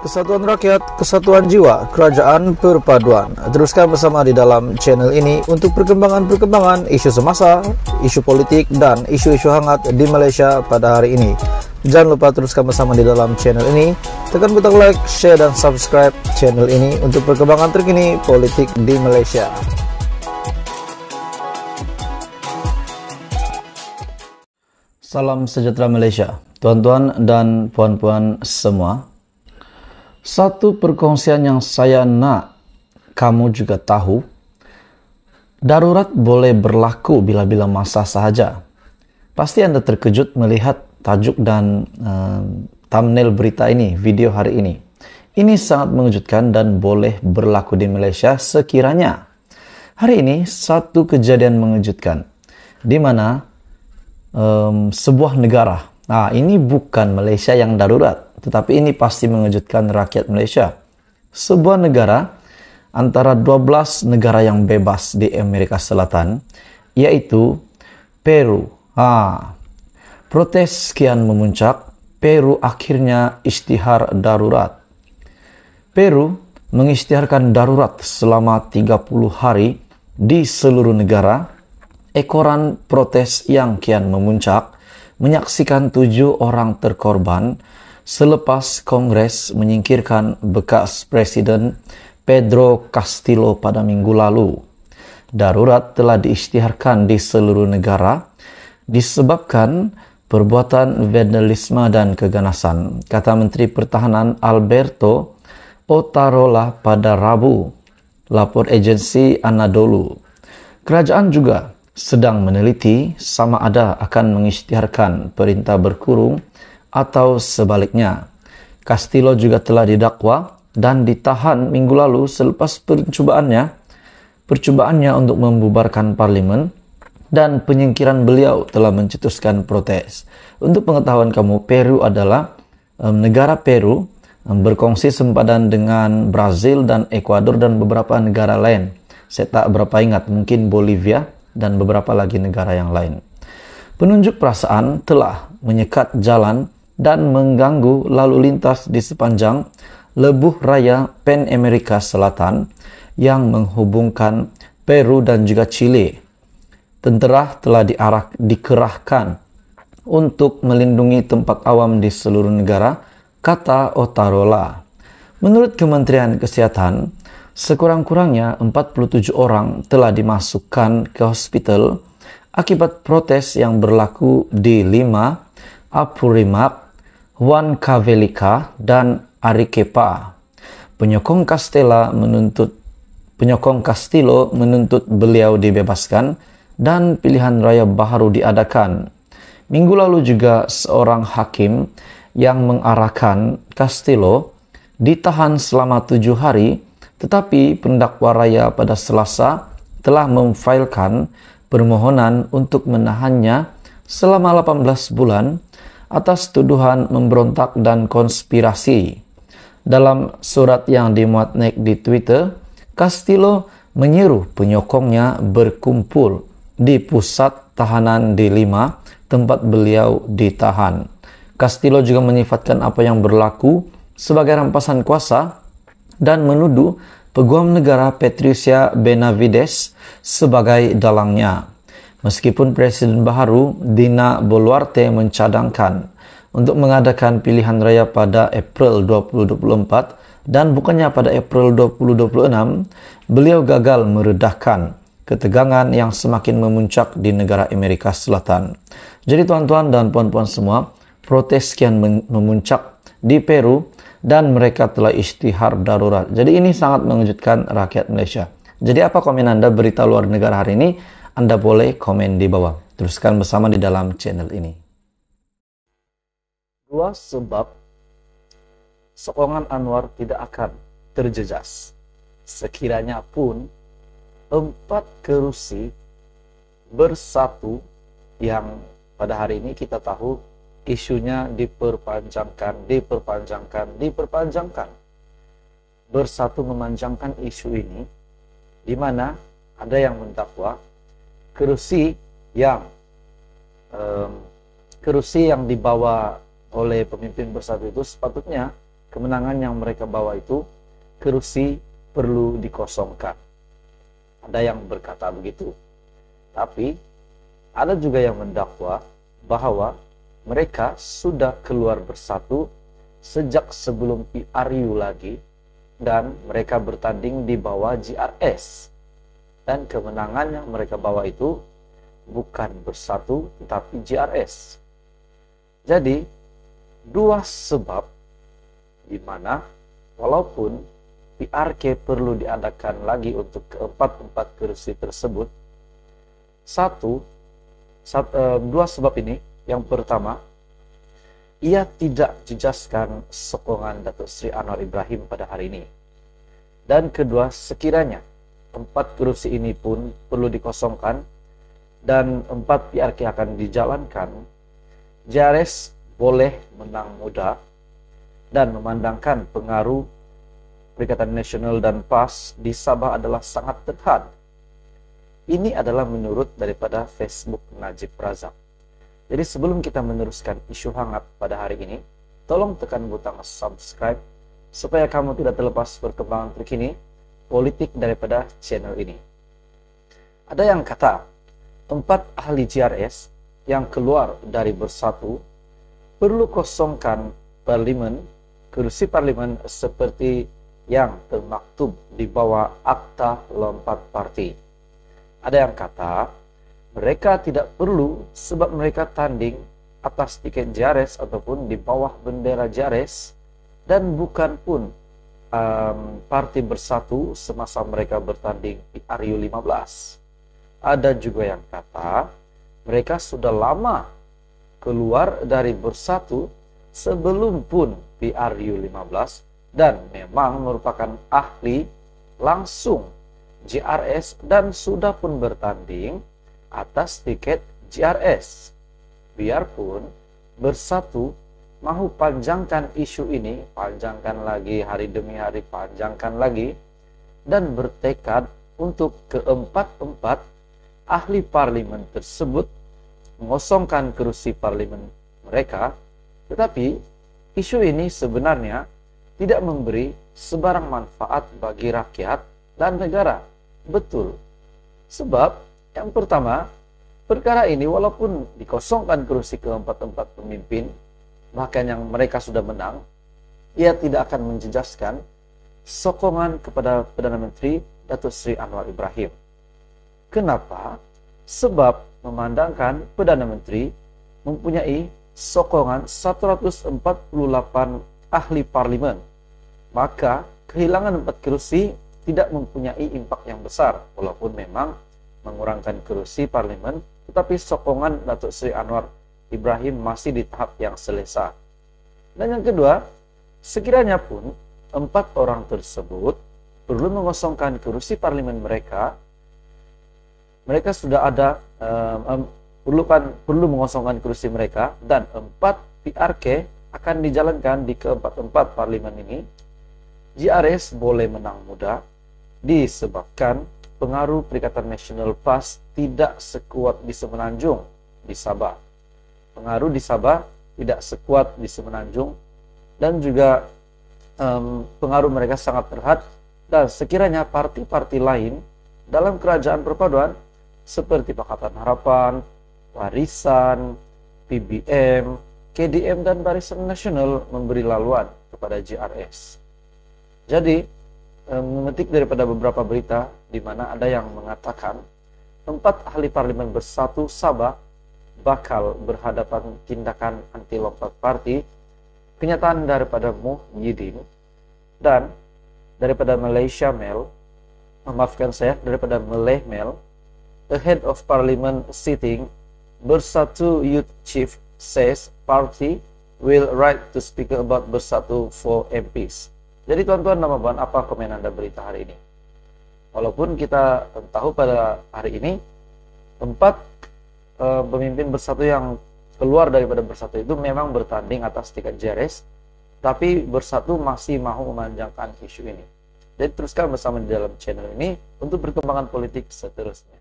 Kesatuan Rakyat, Kesatuan Jiwa, Kerajaan Perpaduan. Teruskan bersama di dalam channel ini untuk perkembangan-perkembangan isu semasa, isu politik, dan isu-isu hangat di Malaysia pada hari ini. Jangan lupa teruskan bersama di dalam channel ini. Tekan butang like, share, dan subscribe channel ini untuk perkembangan terkini politik di Malaysia. Salam sejahtera Malaysia, tuan-tuan dan puan-puan semua. Satu perkongsian yang saya nak kamu juga tahu, darurat boleh berlaku bila-bila masa sahaja. Pasti Anda terkejut melihat tajuk dan um, thumbnail berita ini, video hari ini. Ini sangat mengejutkan dan boleh berlaku di Malaysia sekiranya. Hari ini satu kejadian mengejutkan, di mana um, sebuah negara Nah, ini bukan Malaysia yang darurat, tetapi ini pasti mengejutkan rakyat Malaysia. Sebuah negara antara 12 negara yang bebas di Amerika Selatan, yaitu Peru. Ah, protes kian memuncak, Peru akhirnya istihar darurat. Peru mengistiharkan darurat selama 30 hari di seluruh negara. Ekoran protes yang kian memuncak – menyaksikan tujuh orang terkorban selepas Kongres menyingkirkan bekas Presiden Pedro Castillo pada minggu lalu. Darurat telah diisytiharkan di seluruh negara disebabkan perbuatan vandalisme dan keganasan, kata Menteri Pertahanan Alberto Otarola pada Rabu, lapor agensi Anadolu. Kerajaan juga sedang meneliti sama ada akan mengisytiharkan perintah berkurung atau sebaliknya. Castillo juga telah didakwa dan ditahan minggu lalu selepas percubaannya, percobaannya untuk membubarkan parlimen dan penyingkiran beliau telah mencetuskan protes. Untuk pengetahuan kamu, Peru adalah um, negara Peru um, berkongsi sempadan dengan Brazil dan Ekuador dan beberapa negara lain. Saya tak berapa ingat, mungkin Bolivia dan beberapa lagi negara yang lain. Penunjuk perasaan telah menyekat jalan dan mengganggu lalu lintas di sepanjang lebuh raya Pan Amerika Selatan yang menghubungkan Peru dan juga Chile. Tentara telah diarah, dikerahkan untuk melindungi tempat awam di seluruh negara, kata Otarola. Menurut Kementerian Kesehatan, Sekurang-kurangnya 47 orang telah dimasukkan ke hospital akibat protes yang berlaku di Lima, Apurimap, Kavelika, dan Arequipa. Penyokong Castella menuntut penyokong Castillo menuntut beliau dibebaskan dan pilihan raya baru diadakan. Minggu lalu juga seorang hakim yang mengarahkan Castillo ditahan selama tujuh hari tetapi pendakwa raya pada Selasa telah memfailkan permohonan untuk menahannya selama 18 bulan atas tuduhan memberontak dan konspirasi. Dalam surat yang dimuat naik di Twitter, Castillo menyuruh penyokongnya berkumpul di pusat tahanan di Lima, tempat beliau ditahan. Castillo juga menyifatkan apa yang berlaku sebagai rampasan kuasa dan menuduh peguam negara Patricia Benavides sebagai dalangnya. Meskipun Presiden baru Dina Boluarte mencadangkan untuk mengadakan pilihan raya pada April 2024 dan bukannya pada April 2026, beliau gagal meredahkan ketegangan yang semakin memuncak di negara Amerika Selatan. Jadi tuan-tuan dan puan-puan semua, protes kian memuncak di Peru dan mereka telah istihar darurat. Jadi ini sangat mengejutkan rakyat Malaysia. Jadi apa komen Anda berita luar negara hari ini? Anda boleh komen di bawah. Teruskan bersama di dalam channel ini. Dua sebab seorang Anwar tidak akan terjejas. Sekiranya pun empat kerusi bersatu yang pada hari ini kita tahu isunya diperpanjangkan, diperpanjangkan, diperpanjangkan. Bersatu memanjangkan isu ini, di mana ada yang mendakwa kerusi yang um, kerusi yang dibawa oleh pemimpin bersatu itu sepatutnya kemenangan yang mereka bawa itu kerusi perlu dikosongkan. Ada yang berkata begitu. Tapi ada juga yang mendakwa bahwa mereka sudah keluar bersatu sejak sebelum PRU lagi dan mereka bertanding di bawah GRS. Dan kemenangan yang mereka bawa itu bukan bersatu tetapi GRS. Jadi, dua sebab di mana walaupun PRK perlu diadakan lagi untuk keempat-empat kursi tersebut, satu, satu eh, dua sebab ini yang pertama, ia tidak jejaskan sokongan Datuk Sri Anwar Ibrahim pada hari ini. Dan kedua, sekiranya empat korupsi ini pun perlu dikosongkan dan empat PRK akan dijalankan, Jares boleh menang mudah dan memandangkan pengaruh Perikatan Nasional dan PAS di Sabah adalah sangat ketat Ini adalah menurut daripada Facebook Najib Razak. Jadi sebelum kita meneruskan isu hangat pada hari ini, tolong tekan butang subscribe supaya kamu tidak terlepas perkembangan terkini politik daripada channel ini. Ada yang kata, tempat ahli JRS yang keluar dari bersatu perlu kosongkan parlimen kursi parlimen seperti yang termaktub di bawah akta lompat parti. Ada yang kata, mereka tidak perlu sebab mereka tanding atas tiket Jares ataupun di bawah bendera Jares dan bukan pun um, partai bersatu semasa mereka bertanding di Aryu 15. Ada juga yang kata mereka sudah lama keluar dari bersatu sebelum pun PRU 15 dan memang merupakan ahli langsung JRS dan sudah pun bertanding atas tiket JRS. Biarpun bersatu mau panjangkan isu ini, panjangkan lagi hari demi hari, panjangkan lagi, dan bertekad untuk keempat-empat ahli parlimen tersebut mengosongkan kursi parlimen mereka, tetapi isu ini sebenarnya tidak memberi sebarang manfaat bagi rakyat dan negara. Betul. Sebab yang pertama, perkara ini walaupun dikosongkan kursi keempat-empat pemimpin, bahkan yang mereka sudah menang, ia tidak akan menjejaskan sokongan kepada Perdana Menteri Datuk Sri Anwar Ibrahim. Kenapa? Sebab memandangkan Perdana Menteri mempunyai sokongan 148 ahli parlimen. Maka kehilangan empat kursi tidak mempunyai impak yang besar, walaupun memang mengurangkan kursi parlemen, tetapi sokongan Datuk Seri Anwar Ibrahim masih di tahap yang selesa. Dan yang kedua, sekiranya pun empat orang tersebut perlu mengosongkan kursi parlemen mereka, mereka sudah ada um, um, perlukan perlu mengosongkan kursi mereka dan empat PRK akan dijalankan di keempat-empat parlemen ini. JRS boleh menang mudah disebabkan pengaruh Perikatan Nasional PAS tidak sekuat di Semenanjung, di Sabah. Pengaruh di Sabah tidak sekuat di Semenanjung dan juga um, pengaruh mereka sangat terhad dan sekiranya parti-parti lain dalam kerajaan perpaduan seperti Pakatan Harapan, Warisan, PBM, KDM dan Barisan Nasional memberi laluan kepada JRS. Jadi, memetik daripada beberapa berita, di mana ada yang mengatakan tempat ahli parlemen bersatu Sabah bakal berhadapan tindakan anti lompat parti kenyataan daripada Muhyiddin dan daripada Malaysia Mel memaafkan saya daripada Malay Mel the head of parliament sitting Bersatu Youth Chief says party will write to speak about Bersatu for MPs. Jadi tuan-tuan nama puan apa komen Anda berita hari ini? Walaupun kita tahu pada hari ini tempat e, pemimpin bersatu yang keluar daripada bersatu itu memang bertanding atas tiket Jerez, tapi bersatu masih mau memanjangkan isu ini. Jadi teruskan bersama di dalam channel ini untuk perkembangan politik seterusnya.